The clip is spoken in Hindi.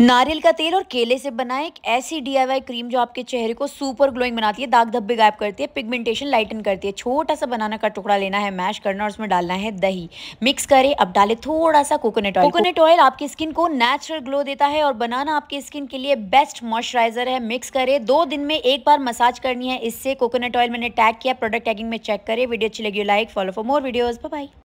नारियल का तेल और केले से बनाए एक ऐसी डीआईवाई क्रीम जो आपके चेहरे को सुपर ग्लोइंग बनाती है दाग धब्बे गायब करती है पिगमेंटेशन लाइटन करती है छोटा सा बनाना का टुकड़ा लेना है मैश करना और उसमें डालना है दही मिक्स करें अब डालें थोड़ा सा कोकोनट ऑयल कोकोनट ऑयल आपकी स्किन को नेचुरल ग्लो देता है और बनाना आपकी स्किन के लिए बेस्ट मॉइस्चराइजर है मिक्स करे दो दिन में एक बार मसाज करनी है इससे कोकोनट ऑयल मैंने टैग किया प्रोडक्ट टैगिंग में चेक करे वीडियो अच्छी लगी like follow for more videos by